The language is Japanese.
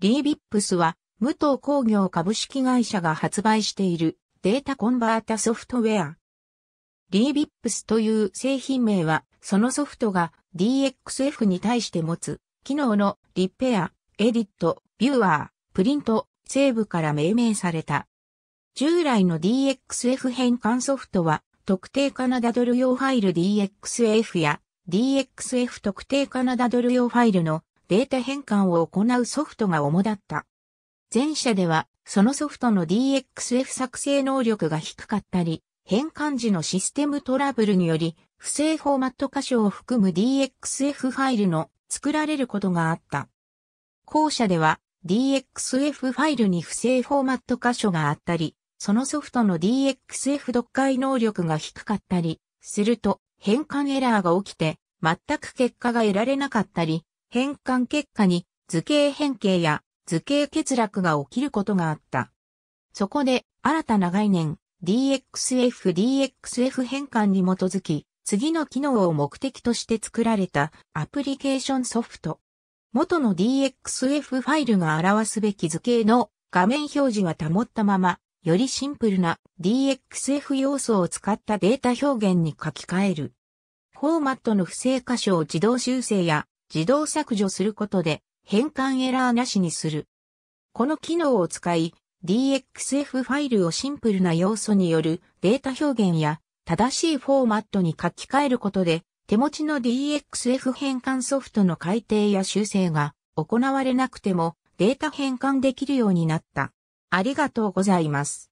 リービップスは、武藤工業株式会社が発売しているデータコンバータソフトウェア。リービップスという製品名は、そのソフトが DXF に対して持つ、機能のリペア、エディット、ビューアー、プリント、セーブから命名された。従来の DXF 変換ソフトは、特定カナダドル用ファイル DXF や DXF 特定カナダドル用ファイルのデータ変換を行うソフトが主だった。前者では、そのソフトの DXF 作成能力が低かったり、変換時のシステムトラブルにより、不正フォーマット箇所を含む DXF ファイルの作られることがあった。後者では、DXF ファイルに不正フォーマット箇所があったり、そのソフトの DXF 読解能力が低かったり、すると変換エラーが起きて、全く結果が得られなかったり、変換結果に図形変形や図形欠落が起きることがあった。そこで新たな概念 DXF-DXF 変換に基づき次の機能を目的として作られたアプリケーションソフト。元の DXF ファイルが表すべき図形の画面表示は保ったまま、よりシンプルな DXF 要素を使ったデータ表現に書き換える。フォーマットの不正箇所を自動修正や自動削除することで変換エラーなしにする。この機能を使い、DXF ファイルをシンプルな要素によるデータ表現や正しいフォーマットに書き換えることで手持ちの DXF 変換ソフトの改定や修正が行われなくてもデータ変換できるようになった。ありがとうございます。